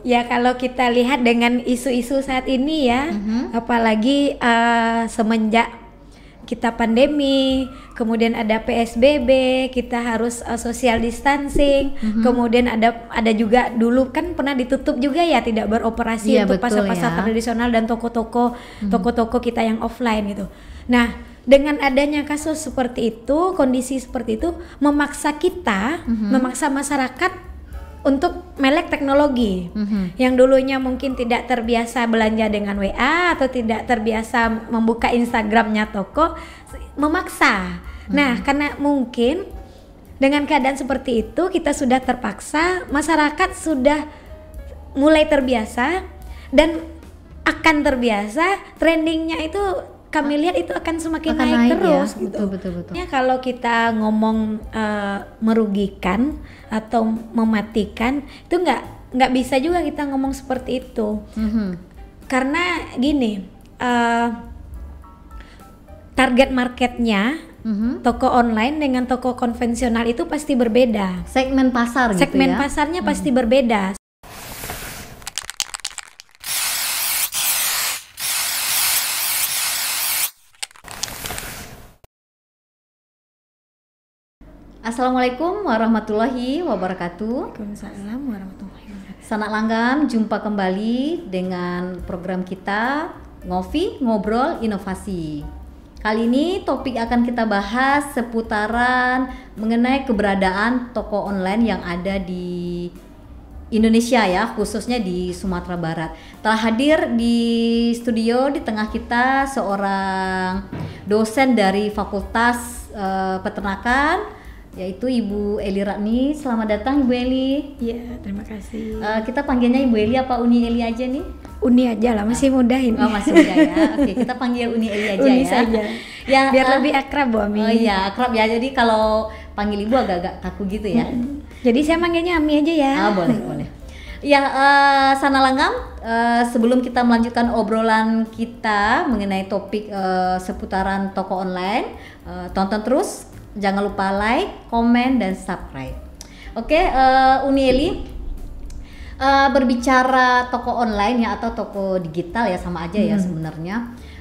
Ya kalau kita lihat dengan isu-isu saat ini ya, mm-hmm. apalagi uh, semenjak kita pandemi, kemudian ada PSBB, kita harus uh, social distancing, mm-hmm. kemudian ada ada juga dulu kan pernah ditutup juga ya tidak beroperasi ya, untuk pasar-pasar ya. tradisional dan toko-toko mm-hmm. toko-toko kita yang offline gitu. Nah dengan adanya kasus seperti itu, kondisi seperti itu memaksa kita, mm-hmm. memaksa masyarakat untuk melek teknologi mm-hmm. yang dulunya mungkin tidak terbiasa belanja dengan WA atau tidak terbiasa membuka Instagramnya toko memaksa. Mm-hmm. Nah, karena mungkin dengan keadaan seperti itu kita sudah terpaksa, masyarakat sudah mulai terbiasa dan akan terbiasa trendingnya itu kami lihat itu akan semakin akan naik, naik ya. terus ya. gitu. Betul betul betul. Ya kalau kita ngomong uh, merugikan atau mematikan itu nggak nggak bisa juga kita ngomong seperti itu. Mm-hmm. Karena gini uh, target marketnya Mm -hmm. Toko online dengan toko konvensional itu pasti berbeda. Segmen pasar gitu Segmen gitu ya. pasarnya mm -hmm. pasti mm-hmm. berbeda. Assalamualaikum warahmatullahi wabarakatuh. Waalaikumsalam warahmatullahi wabarakatuh. Sanak langgam, jumpa kembali dengan program kita Ngopi Ngobrol Inovasi. Kali ini topik akan kita bahas seputaran mengenai keberadaan toko online yang ada di Indonesia ya, khususnya di Sumatera Barat. Telah hadir di studio di tengah kita seorang dosen dari Fakultas uh, Peternakan yaitu Ibu Eli Ratni. Selamat datang Ibu Eli. Iya, terima kasih. Uh, kita panggilnya Ibu Eli apa Uni Eli aja nih? Uni aja lah, masih ah. muda ini. Oh, masih muda ya. Oke, kita panggil Uni Eli aja Uni ya. saja. Ya, biar uh, lebih akrab Bu Ami. Oh iya, akrab ya. Jadi kalau panggil Ibu agak-agak kaku gitu ya. Hmm. Jadi saya manggilnya Ami aja ya. Ah, boleh, boleh. Ya, uh, Sana Langgam, uh, sebelum kita melanjutkan obrolan kita mengenai topik uh, seputaran toko online, uh, tonton terus Jangan lupa like, komen, dan subscribe. Oke, uh, Uni Eli, uh, berbicara toko online ya atau toko digital ya sama aja ya hmm. sebenarnya.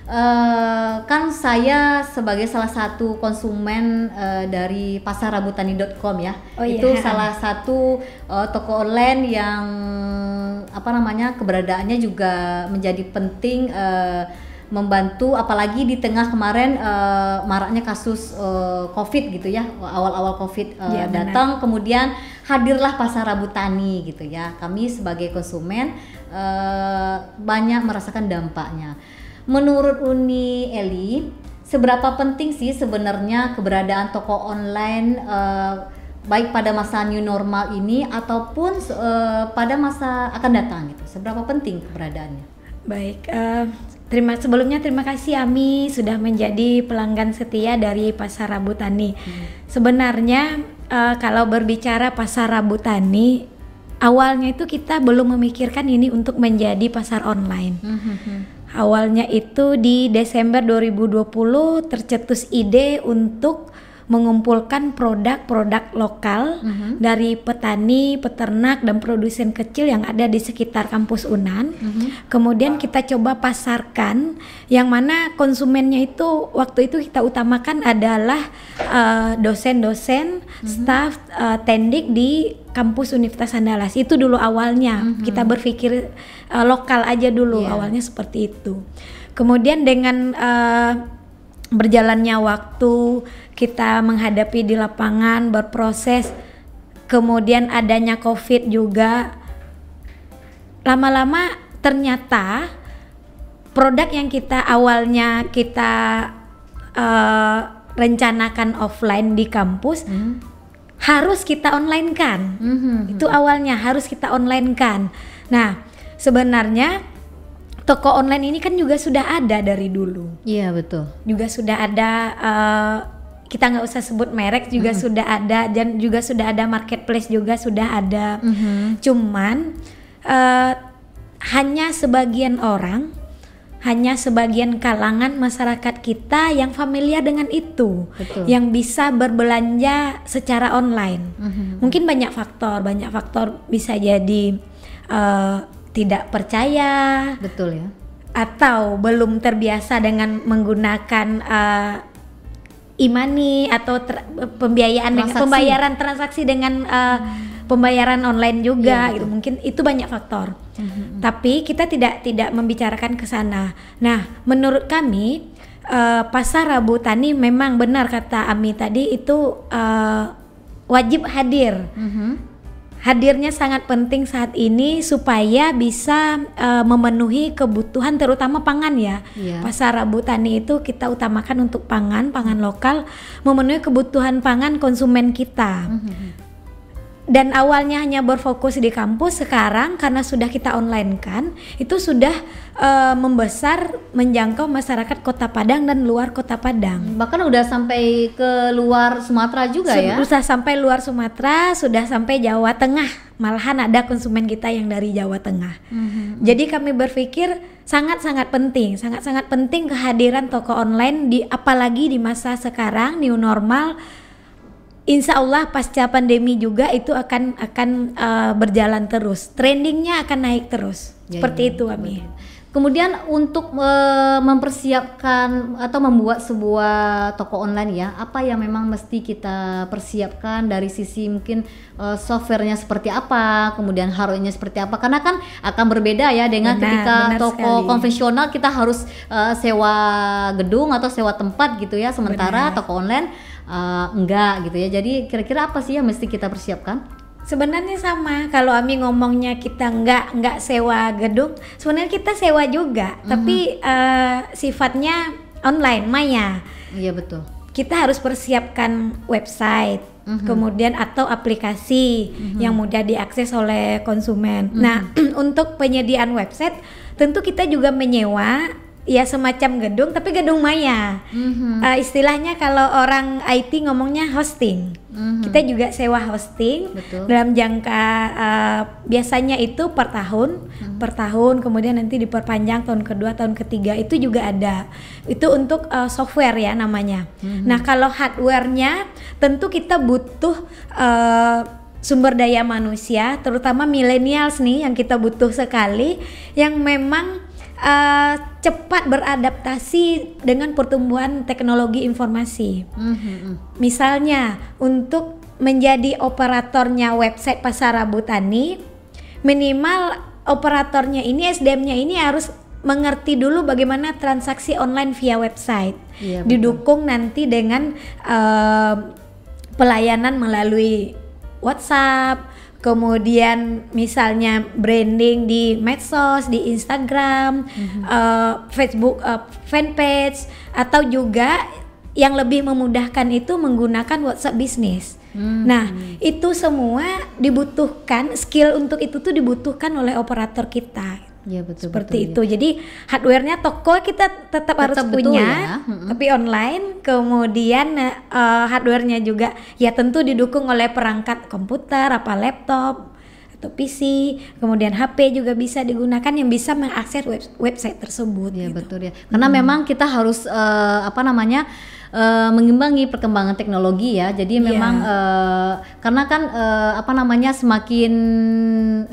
Uh, kan saya sebagai salah satu konsumen uh, dari pasar rabutani.com ya oh, iya. itu salah satu uh, toko online yang apa namanya keberadaannya juga menjadi penting uh, membantu apalagi di tengah kemarin uh, maraknya kasus uh, Covid gitu ya awal-awal Covid uh, ya, datang benar. kemudian hadirlah pasar Rabu Tani gitu ya kami sebagai konsumen uh, banyak merasakan dampaknya menurut Uni Eli seberapa penting sih sebenarnya keberadaan toko online uh, baik pada masa new normal ini ataupun uh, pada masa akan datang gitu seberapa penting keberadaannya baik uh, Terima sebelumnya terima kasih Ami sudah menjadi pelanggan setia dari Pasar Rabu Tani. Hmm. Sebenarnya uh, kalau berbicara Pasar Rabu Tani awalnya itu kita belum memikirkan ini untuk menjadi pasar online. Hmm. hmm, hmm. Awalnya itu di Desember 2020 tercetus ide untuk mengumpulkan produk-produk lokal mm-hmm. dari petani, peternak dan produsen kecil yang ada di sekitar kampus Unan. Mm-hmm. Kemudian kita coba pasarkan yang mana konsumennya itu waktu itu kita utamakan adalah uh, dosen-dosen, mm-hmm. staff uh, tendik di kampus Universitas Andalas itu dulu awalnya mm -hmm. kita berpikir uh, lokal aja dulu yeah. awalnya seperti itu kemudian dengan uh, berjalannya waktu kita menghadapi di lapangan berproses kemudian adanya covid juga lama-lama ternyata produk yang kita awalnya kita uh, rencanakan offline di kampus hmm. harus kita online kan hmm, itu awalnya harus kita online kan nah sebenarnya toko online ini kan juga sudah ada dari dulu. Iya betul. Juga sudah ada uh, kita nggak usah sebut merek juga hmm sudah ada dan juga sudah ada marketplace juga sudah ada hmm cuman uh, hanya sebagian orang hanya sebagian kalangan masyarakat kita yang familiar dengan itu Betul. yang bisa berbelanja secara online mm-hmm. mungkin banyak faktor banyak faktor bisa jadi uh, tidak percaya Betul ya atau belum terbiasa dengan menggunakan uh, imani atau ter, pembiayaan transaksi. dengan pembayaran transaksi dengan uh, pembayaran online juga ya, gitu. Mungkin itu banyak faktor. Mm-hmm. Tapi kita tidak tidak membicarakan ke sana. Nah, menurut kami uh, pasar Rabu Tani memang benar kata Ami tadi itu uh, wajib hadir. Mm-hmm hadirnya sangat penting saat ini supaya bisa uh, memenuhi kebutuhan terutama pangan ya. Yeah. Pasar Rabu Tani itu kita utamakan untuk pangan, pangan lokal, memenuhi kebutuhan pangan konsumen kita. Mm -hmm dan awalnya hanya berfokus di kampus sekarang karena sudah kita online kan itu sudah uh, membesar menjangkau masyarakat Kota Padang dan luar Kota Padang bahkan udah sampai ke luar Sumatera juga Sud ya sudah sampai luar Sumatera sudah sampai Jawa Tengah malahan ada konsumen kita yang dari Jawa Tengah mm-hmm. jadi kami berpikir sangat-sangat penting sangat-sangat penting kehadiran toko online di apalagi di masa sekarang new normal Insya Allah pasca pandemi juga itu akan akan uh, berjalan terus. Trendingnya akan naik terus. Ya, ya Seperti ya, itu, Ami. Betul. Kemudian untuk uh, mempersiapkan atau membuat sebuah toko online ya, apa yang memang mesti kita persiapkan dari sisi mungkin uh, softwarenya seperti apa, kemudian hardwarenya seperti apa, karena kan akan berbeda ya dengan benar, ketika benar toko sekali. konvensional kita harus uh, sewa gedung atau sewa tempat gitu ya, sementara benar. toko online uh, enggak gitu ya. Jadi kira-kira apa sih yang mesti kita persiapkan? Sebenarnya sama kalau Ami ngomongnya kita enggak enggak sewa gedung, sebenarnya kita sewa juga, mm-hmm. tapi uh, sifatnya online maya. Iya betul. Kita harus persiapkan website, mm-hmm. kemudian atau aplikasi mm-hmm. yang mudah diakses oleh konsumen. Mm-hmm. Nah untuk penyediaan website tentu kita juga menyewa ya semacam gedung tapi gedung maya. Mm-hmm. Uh, istilahnya kalau orang IT ngomongnya hosting. Mm-hmm. Kita juga sewa hosting Betul. dalam jangka uh, biasanya itu per tahun, mm-hmm. per tahun kemudian nanti diperpanjang tahun kedua, tahun ketiga itu juga ada. Itu untuk uh, software ya namanya. Mm-hmm. Nah, kalau hardwarenya tentu kita butuh uh, sumber daya manusia, terutama milenials nih yang kita butuh sekali, yang memang uh, cepat beradaptasi dengan pertumbuhan teknologi informasi. Mm -hmm. Misalnya untuk menjadi operatornya website Pasar Tani minimal operatornya ini SDM-nya ini harus mengerti dulu bagaimana transaksi online via website. Iya, Didukung nanti dengan uh, pelayanan melalui WhatsApp, kemudian misalnya branding di medsos, di Instagram, mm-hmm. uh, Facebook uh, fanpage atau juga yang lebih memudahkan itu menggunakan WhatsApp bisnis. hmm Nah, itu semua dibutuhkan skill untuk itu tuh dibutuhkan oleh operator kita. Ya betul. Seperti betul, iya. itu. Ya. Jadi hardware toko kita tetap, tetap harus punya, ya. Hmm. tapi online. Kemudian uh, eh, hardware juga ya tentu didukung oleh perangkat komputer, apa laptop atau PC, kemudian HP juga bisa digunakan yang bisa mengakses web- website tersebut. Ya gitu. betul ya. Karena hmm. memang kita harus uh, apa namanya? uh, mengimbangi perkembangan teknologi ya. Jadi iya. memang uh, karena kan uh, apa namanya semakin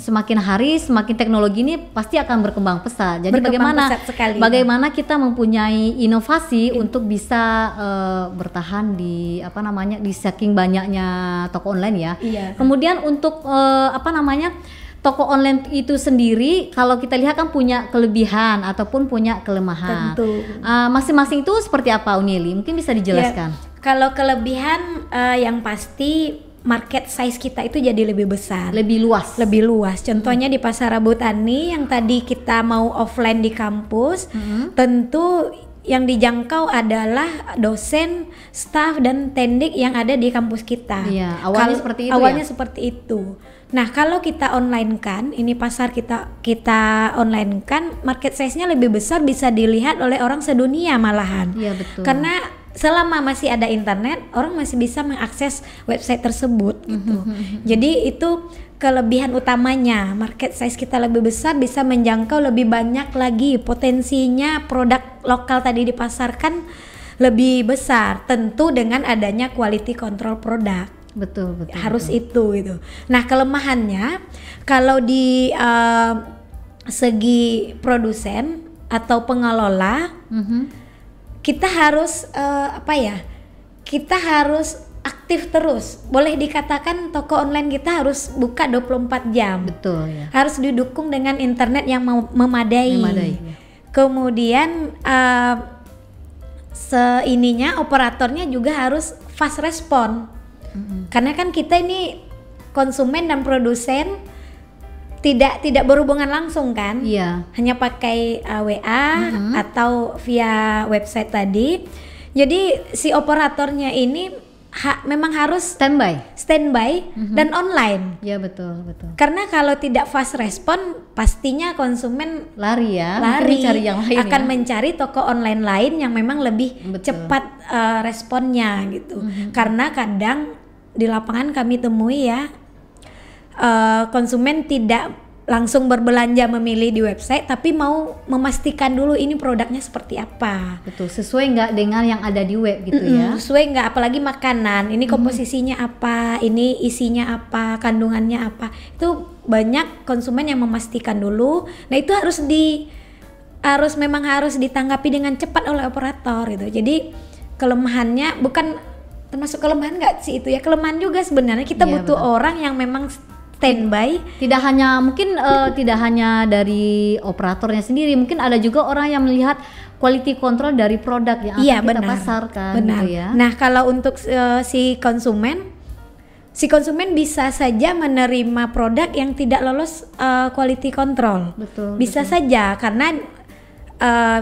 semakin hari semakin teknologi ini pasti akan berkembang pesat. Jadi berkembang bagaimana pesat ya. bagaimana kita mempunyai inovasi In. Iya. untuk bisa uh, bertahan di apa namanya di saking banyaknya toko online ya. Yeah. Kemudian untuk uh, apa namanya toko online itu sendiri kalau kita lihat kan punya kelebihan ataupun punya kelemahan. Tentu. masing ah, masing-masing itu seperti apa Unili? Mungkin bisa ya, dijelaskan. Ya, kalau kelebihan uh, yang pasti market size kita itu jadi lebih besar, lebih luas. Lebih luas. Contohnya hmm. di Pasar Botani yang tadi kita mau offline di kampus, hmm. tentu yang dijangkau adalah dosen, staff dan tendik yang ada di kampus kita. Iya, awalnya Kalo, seperti itu. Awalnya ya? seperti itu. Nah, kalau kita online kan, ini pasar kita kita online kan, market size-nya lebih besar bisa dilihat oleh orang sedunia malahan. Iya, betul. Karena selama masih ada internet, orang masih bisa mengakses website tersebut mhm, gitu. Mhm, mhm. Jadi itu kelebihan utamanya market size kita lebih besar bisa menjangkau lebih banyak lagi potensinya produk lokal tadi dipasarkan lebih besar tentu dengan adanya quality control produk Betul, betul. Harus betul. itu gitu. Nah, kelemahannya kalau di uh, segi produsen atau pengelola, mm -hmm. kita harus uh, apa ya? Kita harus aktif terus. Boleh dikatakan toko online kita harus buka 24 jam. Betul ya. Harus didukung dengan internet yang mem memadai. memadai ya. Kemudian uh, seininya operatornya juga harus fast respon hmm Karena kan kita ini konsumen dan produsen tidak tidak berhubungan langsung kan? Iya. Yeah. Hanya pakai uh, WA mm-hmm. atau via website tadi. Jadi si operatornya ini ha, memang harus standby, standby mm-hmm. dan online. Iya betul betul. Karena kalau tidak fast respon, pastinya konsumen lari ya, lari cari yang lain akan ya. mencari toko online lain yang memang lebih betul. cepat uh, responnya gitu. Mm-hmm. Karena kadang di lapangan kami temui ya eh, konsumen tidak langsung berbelanja memilih di website tapi mau memastikan dulu ini produknya seperti apa betul sesuai nggak dengan yang ada di web gitu mm -mm, ya sesuai nggak apalagi makanan ini komposisinya mm. apa ini isinya apa kandungannya apa itu banyak konsumen yang memastikan dulu nah itu harus di harus memang harus ditanggapi dengan cepat oleh operator gitu jadi kelemahannya bukan termasuk kelemahan nggak sih itu ya kelemahan juga sebenarnya kita yeah, butuh betul. orang yang memang standby tidak hanya mungkin uh, tidak hanya dari operatornya sendiri mungkin ada juga orang yang melihat quality control dari produk yang iya, akan kita pasarkan gitu benar. Gitu ya. Nah, kalau untuk uh, si konsumen si konsumen bisa saja menerima produk yang tidak lolos uh, quality control. Betul. Bisa betul. saja karena uh,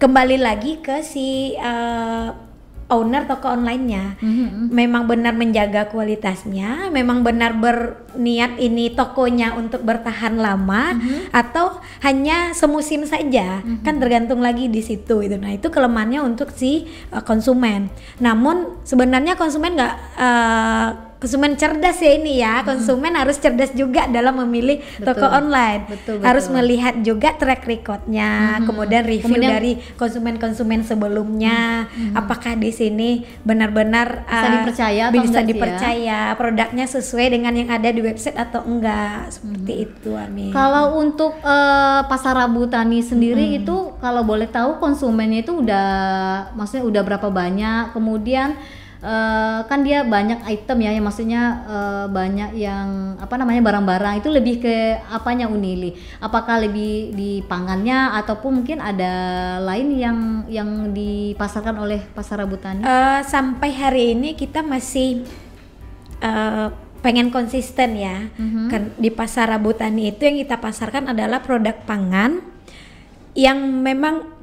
kembali lagi ke si uh, owner toko onlinenya mm-hmm. memang benar menjaga kualitasnya, memang benar berniat ini tokonya untuk bertahan lama mm-hmm. atau hanya semusim saja, mm-hmm. kan tergantung lagi di situ itu. Nah itu kelemahannya untuk si uh, konsumen. Namun sebenarnya konsumen nggak uh, konsumen cerdas ya ini ya konsumen harus cerdas juga dalam memilih betul, toko online betul, betul. harus melihat juga track recordnya hmm. kemudian review kemudian, dari konsumen-konsumen sebelumnya hmm. apakah di sini benar-benar bisa uh, dipercaya bisa ya? dipercaya ya? produknya sesuai dengan yang ada di website atau enggak seperti hmm. itu Amin kalau untuk uh, pasar Rabu Tani sendiri hmm. itu kalau boleh tahu konsumennya itu udah maksudnya udah berapa banyak kemudian uh, kan dia banyak item ya, yang maksudnya uh, banyak yang apa namanya barang-barang itu lebih ke apanya Unili? Apakah lebih di pangannya ataupun mungkin ada lain yang yang dipasarkan oleh pasar rebutan? Uh, sampai hari ini kita masih uh, pengen konsisten ya. uh-huh. kan Di pasar rebutan itu yang kita pasarkan adalah produk pangan yang memang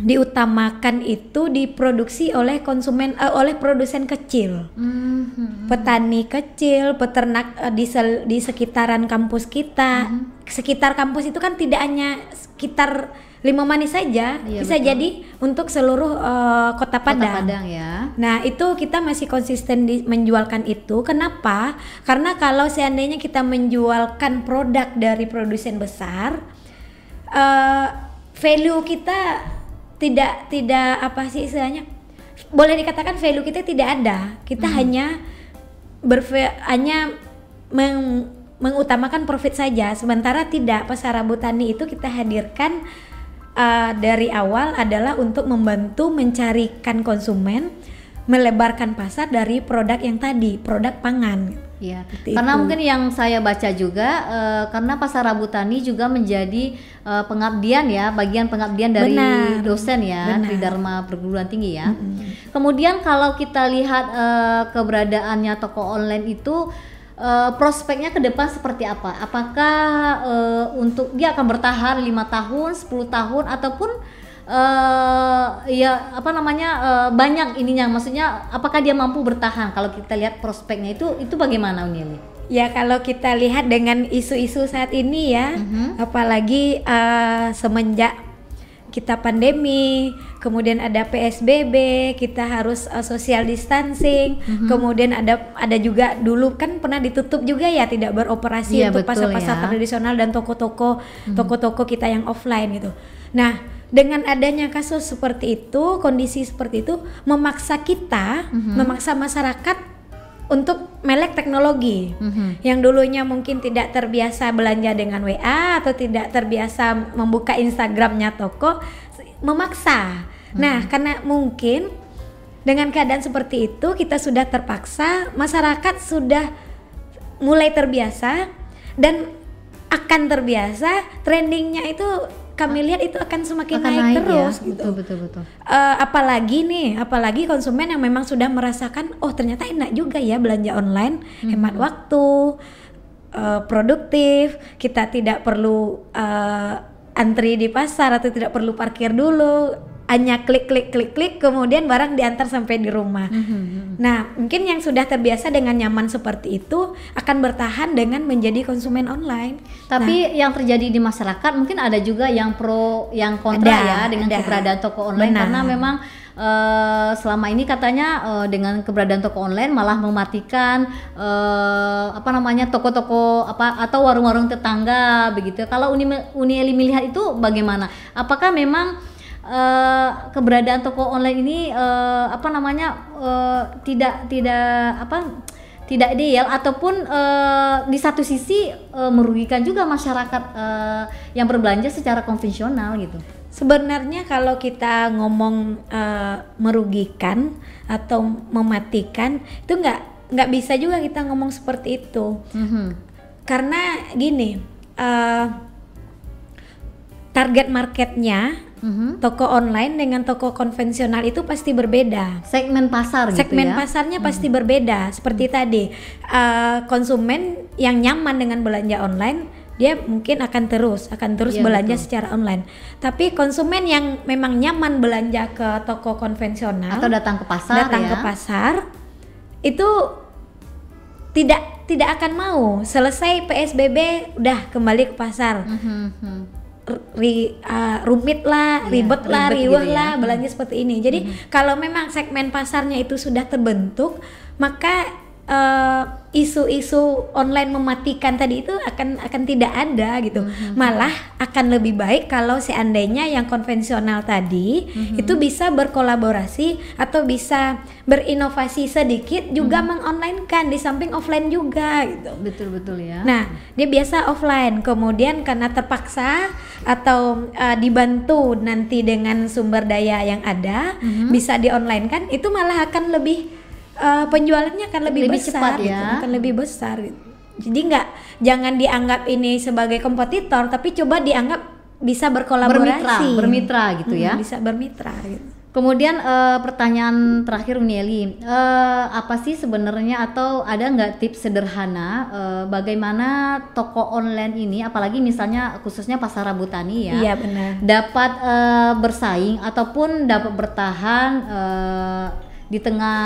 diutamakan itu diproduksi oleh konsumen uh, oleh produsen kecil mm-hmm. petani kecil peternak uh, di sel, di sekitaran kampus kita mm-hmm. sekitar kampus itu kan tidak hanya sekitar lima manis saja iya, bisa betul. jadi untuk seluruh uh, kota Padang. Kota Padang ya. Nah itu kita masih konsisten di menjualkan itu kenapa karena kalau seandainya kita menjualkan produk dari produsen besar uh, value kita tidak tidak apa sih istilahnya boleh dikatakan value kita tidak ada kita hmm. hanya berve hanya meng mengutamakan profit saja sementara tidak pasar botani itu kita hadirkan uh, dari awal adalah untuk membantu mencarikan konsumen melebarkan pasar dari produk yang tadi produk pangan Iya. Karena itu. mungkin yang saya baca juga uh, karena pasar Rabu Rabutani juga menjadi uh, pengabdian ya, bagian pengabdian dari Benar. dosen ya Benar. dharma perguruan tinggi ya. Mm -hmm. Kemudian kalau kita lihat uh, keberadaannya toko online itu Uh, prospeknya ke depan seperti apa? Apakah uh, untuk dia akan bertahan lima tahun, 10 tahun, ataupun uh, ya apa namanya uh, banyak ininya maksudnya apakah dia mampu bertahan kalau kita lihat prospeknya itu itu bagaimana unyil? Ya kalau kita lihat dengan isu-isu saat ini ya mm -hmm. apalagi uh, semenjak kita pandemi, kemudian ada PSBB, kita harus uh, social distancing, mm-hmm. kemudian ada ada juga dulu kan pernah ditutup juga ya tidak beroperasi yeah, untuk pasar-pasar ya. tradisional dan toko-toko mm-hmm. toko-toko kita yang offline gitu. Nah, dengan adanya kasus seperti itu, kondisi seperti itu memaksa kita, mm-hmm. memaksa masyarakat untuk melek teknologi. Mm-hmm. Yang dulunya mungkin tidak terbiasa belanja dengan WA atau tidak terbiasa membuka Instagramnya toko, memaksa. Mm-hmm. Nah, karena mungkin dengan keadaan seperti itu kita sudah terpaksa, masyarakat sudah mulai terbiasa dan akan terbiasa trendingnya itu kami lihat itu akan semakin akan naik, naik ya. terus ya, gitu. Betul betul betul. Uh, apalagi nih, apalagi konsumen yang memang sudah merasakan oh ternyata enak juga ya belanja online, hmm. hemat waktu, uh, produktif, kita tidak perlu uh, antri di pasar atau tidak perlu parkir dulu hanya klik klik klik klik kemudian barang diantar sampai di rumah. Mm -hmm. Nah, mungkin yang sudah terbiasa dengan nyaman seperti itu akan bertahan dengan menjadi konsumen online. Tapi nah, yang terjadi di masyarakat mungkin ada juga yang pro yang kontra ada, ya dengan ada. keberadaan toko online Benar. karena memang Uh, selama ini katanya uh, dengan keberadaan toko online malah mematikan uh, apa namanya toko-toko apa atau warung-warung tetangga begitu. Kalau Uni Uni Eli melihat itu bagaimana? Apakah memang uh, keberadaan toko online ini uh, apa namanya uh, tidak tidak apa tidak ideal ataupun uh, di satu sisi uh, merugikan juga masyarakat uh, yang berbelanja secara konvensional gitu. Sebenarnya kalau kita ngomong uh, merugikan atau mematikan itu nggak nggak bisa juga kita ngomong seperti itu mm-hmm. karena gini uh, target marketnya Mm-hmm. Toko online dengan toko konvensional itu pasti berbeda. Segmen pasar gitu Segmen gitu ya. pasarnya mm-hmm. pasti berbeda. Seperti tadi uh, konsumen yang nyaman dengan belanja online dia mungkin akan terus akan terus yeah, belanja betul. secara online. Tapi konsumen yang memang nyaman belanja ke toko konvensional atau datang ke pasar datang ya. ke pasar itu tidak tidak akan mau selesai PSBB udah kembali ke pasar. Mm -hmm ri, uh, rumit lah, iya, ribet lah, riuh gitu ya. lah, belanja seperti ini. Jadi -hmm. kalau memang segmen pasarnya itu sudah terbentuk, maka Eh, isu-isu uh, online mematikan tadi itu akan akan tidak ada gitu. Mm -hmm. Malah akan lebih baik kalau seandainya yang konvensional tadi mm -hmm. itu bisa berkolaborasi atau bisa berinovasi sedikit juga mm -hmm. mengonlinekan di samping offline juga gitu. Betul betul ya. Nah, dia biasa offline kemudian karena terpaksa atau uh, dibantu nanti dengan sumber daya yang ada mm -hmm. bisa di online kan itu malah akan lebih uh, penjualannya akan lebih, lebih besar cepat gitu, ya. gitu, akan lebih besar gitu. Jadi nggak jangan dianggap ini sebagai kompetitor tapi coba dianggap bisa berkolaborasi. Bermitra, bermitra gitu ya. hmm, ya. Bisa bermitra gitu. Kemudian uh, pertanyaan terakhir Unieli, uh, eh, apa sih sebenarnya atau ada nggak tips sederhana uh, bagaimana toko online ini, apalagi misalnya khususnya pasar Rabutani ya, iya, benar. dapat uh, bersaing ataupun dapat bertahan uh, di tengah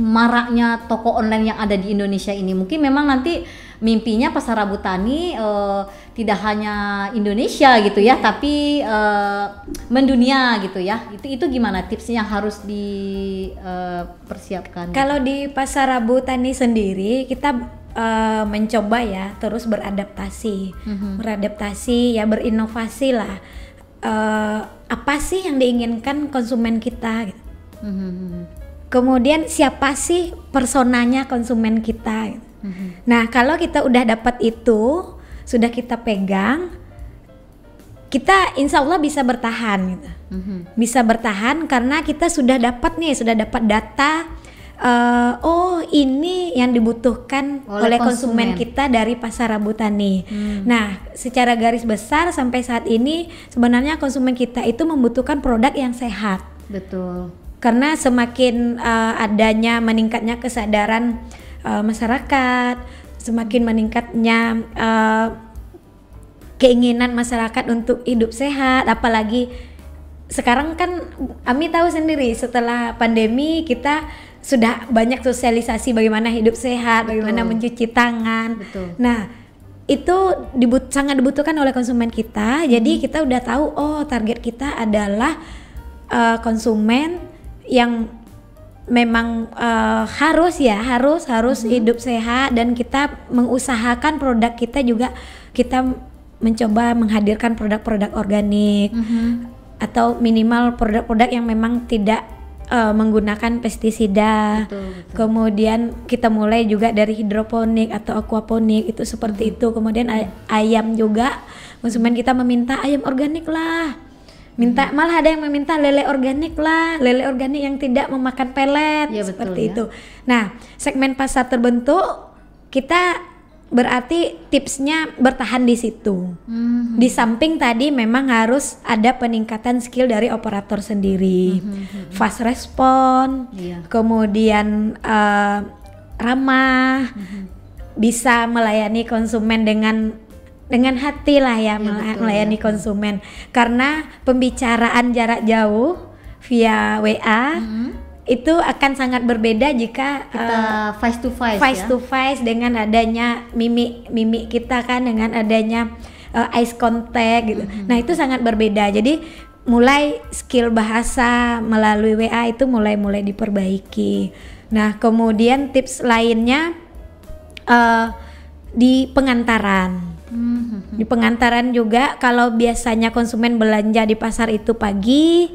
maraknya toko online yang ada di Indonesia ini. Mungkin memang nanti mimpinya pasar Rabu Tani uh, tidak hanya Indonesia gitu ya, iya. tapi uh, mendunia gitu ya. Itu itu gimana tipsnya yang harus dipersiapkan? Eh, uh, Kalau di pasar Rabu Tani sendiri kita Uh, mencoba ya terus beradaptasi, mm-hmm. beradaptasi ya berinovasi lah. Uh, apa sih yang diinginkan konsumen kita? Mm-hmm. Kemudian siapa sih personanya konsumen kita? Mm-hmm. Nah, kalau kita udah dapat itu, sudah kita pegang, kita insya Allah bisa bertahan gitu. Mm-hmm. Bisa bertahan karena kita sudah dapat nih, sudah dapat data uh, oh ini yang dibutuhkan oleh, oleh konsumen. konsumen kita dari pasar Rabu Tani. Hmm. Nah, secara garis besar sampai saat ini sebenarnya konsumen kita itu membutuhkan produk yang sehat. Betul karena semakin uh, adanya meningkatnya kesadaran uh, masyarakat, semakin meningkatnya uh, keinginan masyarakat untuk hidup sehat, apalagi sekarang kan Ami tahu sendiri setelah pandemi kita sudah banyak sosialisasi bagaimana hidup sehat, Betul. bagaimana mencuci tangan. Betul. Nah, itu dibut sangat dibutuhkan oleh konsumen kita. Jadi hmm. kita udah tahu oh target kita adalah uh, konsumen yang memang uh, harus ya harus harus mm -hmm. hidup sehat dan kita mengusahakan produk kita juga kita mencoba menghadirkan produk-produk organik mm -hmm. atau minimal produk-produk yang memang tidak uh, menggunakan pestisida kemudian kita mulai juga dari hidroponik atau aquaponik itu seperti mm -hmm. itu kemudian ay ayam juga konsumen kita meminta ayam organik lah minta hmm. malah ada yang meminta lele organik lah lele organik yang tidak memakan pelet ya, seperti ya. itu nah segmen pasar terbentuk kita berarti tipsnya bertahan di situ. hmm Di samping tadi memang harus ada peningkatan skill dari operator sendiri, hmm. hmm, hmm, hmm. fast respon, ya. kemudian uh, ramah, hmm, hmm bisa melayani konsumen dengan dengan hati lah ya, ya melayani betul, konsumen karena pembicaraan jarak jauh via WA hmm. itu akan sangat berbeda jika kita uh, face to face ya. face ya? to face dengan adanya mimik mimik kita kan dengan adanya uh, eh, eyes contact gitu. Hmm. Nah, itu sangat berbeda. Jadi mulai skill bahasa melalui WA itu mulai-mulai diperbaiki. Nah, kemudian tips lainnya uh, di pengantaran hmm Di pengantaran juga kalau biasanya konsumen belanja di pasar itu pagi,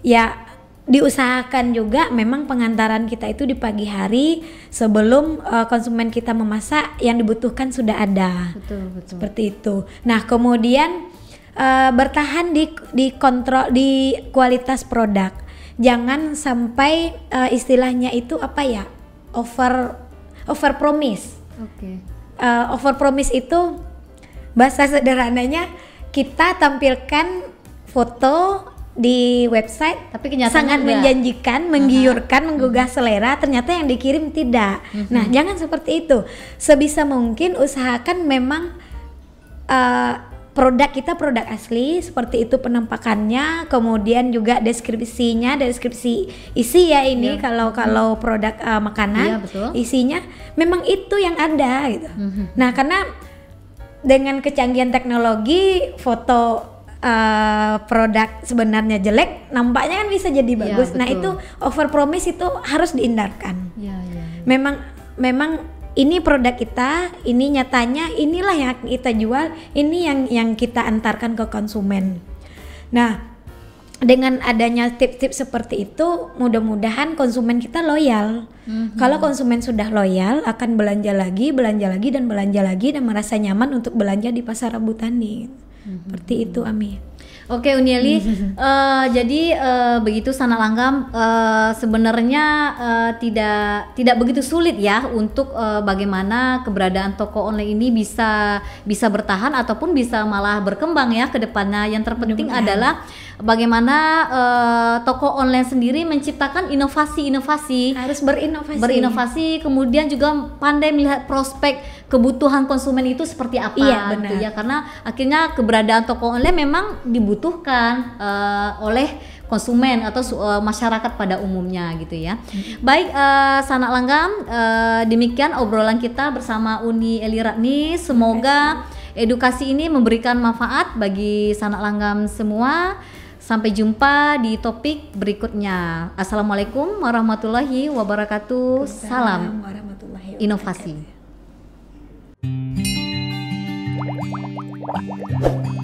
ya diusahakan juga memang pengantaran kita itu di pagi hari sebelum uh, konsumen kita memasak yang dibutuhkan sudah ada. Betul, betul. Seperti itu. Nah, kemudian uh, bertahan di di kontrol di kualitas produk. Jangan sampai uh, istilahnya itu apa ya? over over promise. Okay. Uh, over promise itu bahasa sederhananya kita tampilkan foto di website tapi kenyataannya sangat enggak. menjanjikan, menggiurkan, uh-huh. menggugah selera, ternyata yang dikirim tidak. Uh-huh. Nah, jangan seperti itu. Sebisa mungkin usahakan memang uh, produk kita produk asli seperti itu penampakannya, kemudian juga deskripsinya, deskripsi isi ya ini yeah. kalau mhm. kalau produk uh, makanan yeah, betul. isinya memang itu yang ada gitu. Uh-huh. Nah, karena dengan kecanggihan teknologi foto uh, produk sebenarnya jelek nampaknya kan bisa jadi iya, bagus. Ya, nah, itu over promise itu harus dihindarkan. Ya, ya, ya. Memang memang ini produk kita, ini nyatanya inilah yang kita jual, ini yang yang kita antarkan ke konsumen. Nah, dengan adanya tips-tips seperti itu mudah-mudahan konsumen kita loyal. Mm-hmm. Kalau konsumen sudah loyal akan belanja lagi, belanja lagi dan belanja lagi dan merasa nyaman untuk belanja di pasar Rabu nih. Mm-hmm. Seperti itu Ami. Oke Unieli, uh, jadi uh, begitu Sana Langgam uh, eh, sebenarnya uh, tidak tidak begitu sulit ya untuk uh, bagaimana keberadaan toko online ini bisa bisa bertahan ataupun bisa malah berkembang ya ke depannya. Yang terpenting Benar. adalah bagaimana uh, toko online sendiri menciptakan inovasi-inovasi. Harus berinovasi. Berinovasi kemudian juga pandai melihat prospek kebutuhan konsumen itu seperti apa iya, gitu benar. ya karena akhirnya keberadaan toko online memang dibutuhkan uh, oleh konsumen atau uh, masyarakat pada umumnya gitu ya. Hmm. Baik uh, eh, Sanak Langgam, uh, demikian obrolan kita bersama Uni Ratni Semoga edukasi ini memberikan manfaat bagi Sanak Langgam semua. Sampai jumpa di topik berikutnya. Assalamualaikum warahmatullahi wabarakatuh. Salam inovasi. Yeah.